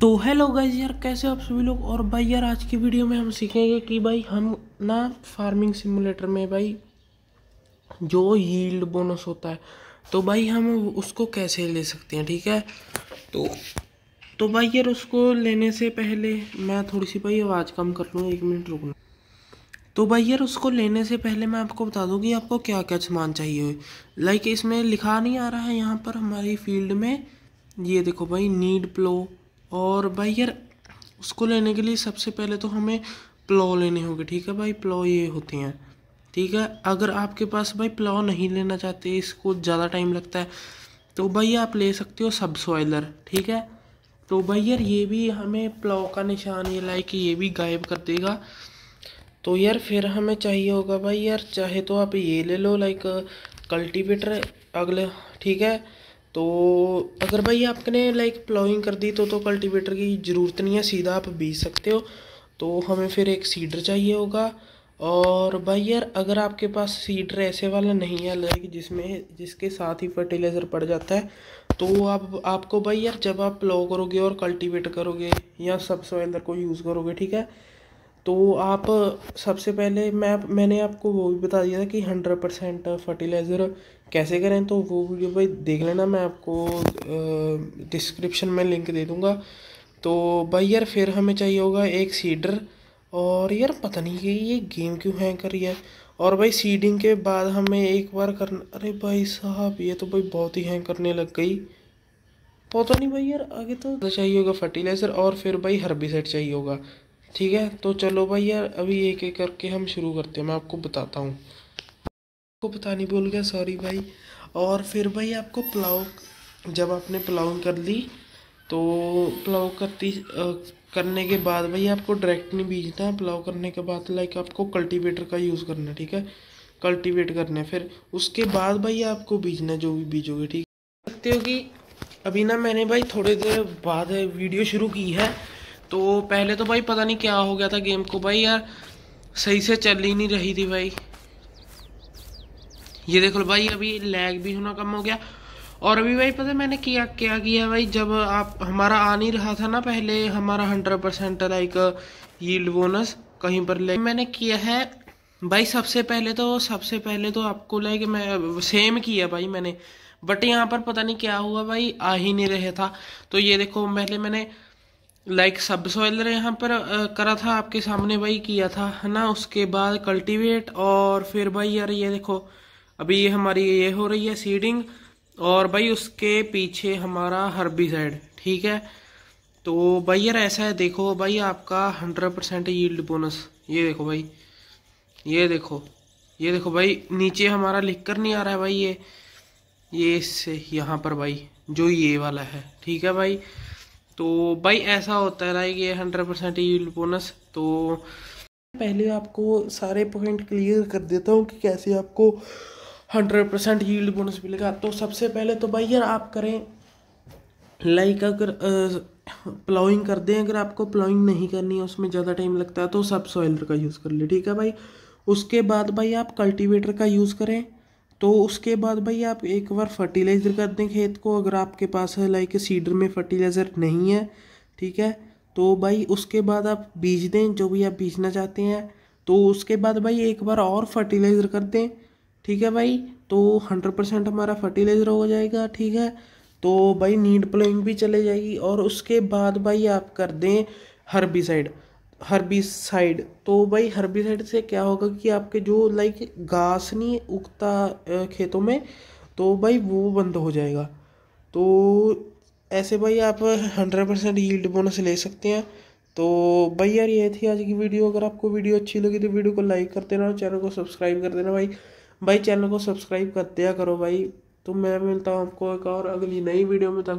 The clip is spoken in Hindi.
तो हेलो गाइज यार कैसे आप सभी लोग और भाई यार आज की वीडियो में हम सीखेंगे कि भाई हम ना फार्मिंग सिमुलेटर में भाई जो यील्ड बोनस होता है तो भाई हम उसको कैसे ले सकते हैं ठीक है तो तो भाई यार उसको लेने से पहले मैं थोड़ी सी भाई आवाज़ कम कर लूँ एक मिनट रुकना तो भाई यार उसको लेने से पहले मैं आपको बता दूँ कि आपको क्या क्या सामान चाहिए लाइक इसमें लिखा नहीं आ रहा है यहाँ पर हमारी फील्ड में ये देखो भाई नीड प्लो और भाई यार उसको लेने के लिए सबसे पहले तो हमें प्लॉ लेने होंगे ठीक है भाई प्लॉ ये होते हैं ठीक है अगर आपके पास भाई प्लॉ नहीं लेना चाहते इसको ज़्यादा टाइम लगता है तो भाई आप ले सकते हो सब सॉयलर ठीक है तो भाई यार ये भी हमें प्लॉ का निशान ये लाए कि ये भी गायब कर देगा तो यार फिर हमें चाहिए होगा भाई यार चाहे तो आप ये ले लो लाइक कल्टीवेटर अगले ठीक है तो अगर भाई आपने लाइक प्लाइंग कर दी तो तो कल्टीवेटर की ज़रूरत नहीं है सीधा आप बीज सकते हो तो हमें फिर एक सीडर चाहिए होगा और भाई यार अगर आपके पास सीडर ऐसे वाला नहीं है लाइक जिसमें जिसके साथ ही फर्टिलाइज़र पड़ जाता है तो आप आपको भाई यार जब आप प्लो करोगे और कल्टीवेट करोगे या सब सॉइलर को यूज़ करोगे ठीक है तो आप सबसे पहले मैं मैंने आपको वो भी बता दिया था कि हंड्रेड परसेंट फर्टिलाइज़र कैसे करें तो वो वीडियो भाई देख लेना मैं आपको डिस्क्रिप्शन में लिंक दे दूँगा तो भाई यार फिर हमें चाहिए होगा एक सीडर और यार पता नहीं कि ये गेम क्यों हैंग कर रही है और भाई सीडिंग के बाद हमें एक बार करना अरे भाई साहब ये तो भाई बहुत ही हैंग करने लग गई पता नहीं भाई यार आगे तो चाहिए होगा फर्टिलाइज़र और फिर भाई हर्बिसाइड चाहिए होगा ठीक है तो चलो भाई यार अभी एक एक करके हम शुरू करते हैं मैं आपको बताता हूँ आपको पता नहीं भूल गया सॉरी भाई और फिर भाई आपको पुलाव जब आपने पुलाव कर ली तो पुलाव करती करने के बाद भाई आपको डायरेक्ट नहीं बीजना है पुलाव करने के बाद लाइक आपको कल्टीवेटर का यूज़ करना है ठीक है कल्टीवेट करना है फिर उसके बाद भाई आपको बीजना जो भी बीजोगे ठीक है सकते हो कि अभी ना मैंने भाई थोड़ी देर बाद वीडियो शुरू की है तो पहले तो भाई पता नहीं क्या हो गया था गेम को भाई यार सही से चल ही नहीं रही थी भाई ये देख लो भाई अभी लैग भी होना कम हो गया और अभी भाई पता मैंने किया क्या किया भाई जब आप हमारा आ नहीं रहा था ना पहले हमारा hundred percent like yield bonus कहीं पर ले मैंने किया है भाई सबसे पहले तो सबसे पहले तो आपको लाइक मैं सेम किया भाई मैंने बट यहाँ पर पता नहीं क्या हुआ भाई आ ही नहीं रहा था तो ये देखो पहले मैंने लाइक सब सॉइलर यहाँ पर करा था आपके सामने भाई किया था है ना उसके बाद कल्टीवेट और फिर भाई यार ये देखो अभी ये हमारी ये हो रही है सीडिंग और भाई उसके पीछे हमारा हर्बिसाइड ठीक है तो भाई यार ऐसा है देखो भाई आपका हंड्रेड परसेंट यील्ड बोनस ये देखो भाई ये देखो ये देखो भाई नीचे हमारा लिख कर नहीं आ रहा है भाई ये ये इससे यहाँ पर भाई जो ये वाला है ठीक है भाई तो भाई ऐसा होता है लाइक ये हंड्रेड परसेंट यील्ड बोनस तो पहले आपको सारे पॉइंट क्लियर कर देता हूँ कि कैसे आपको हंड्रेड परसेंट यील्ड बोनस मिलेगा तो सबसे पहले तो भाई यार आप करें लाइक अगर प्लाउइंग कर दें अगर आपको प्लाउइंग नहीं करनी है उसमें ज़्यादा टाइम लगता है तो सब सॉइलर का यूज़ कर ले ठीक है भाई उसके बाद भाई आप कल्टीवेटर का यूज़ करें तो उसके बाद भाई आप एक बार फर्टिलाइज़र कर दें खेत को अगर आपके पास है लाइक सीडर में फर्टिलाइज़र नहीं है ठीक है तो भाई उसके बाद आप बीज दें जो भी आप बीजना चाहते हैं तो उसके बाद भाई एक बार और फर्टिलाइज़र कर दें ठीक है भाई तो हंड्रेड परसेंट हमारा फर्टिलाइज़र हो जाएगा ठीक है तो भाई नीड प्लोइंग भी चले जाएगी और उसके बाद भाई आप कर दें हर्बिसाइड हर्बिसाइड तो भाई हर्बिसाइड से क्या होगा कि आपके जो लाइक घास नहीं उगता खेतों में तो भाई वो बंद हो जाएगा तो ऐसे भाई आप हंड्रेड परसेंट यील्ड बोनस ले सकते हैं तो भाई यार ये थी आज की वीडियो अगर आपको वीडियो अच्छी लगी तो वीडियो को लाइक कर देना चैनल को सब्सक्राइब कर देना भाई भाई चैनल को सब्सक्राइब कर दिया करो भाई तो मैं मिलता हूँ आपको एक और अगली नई वीडियो में तक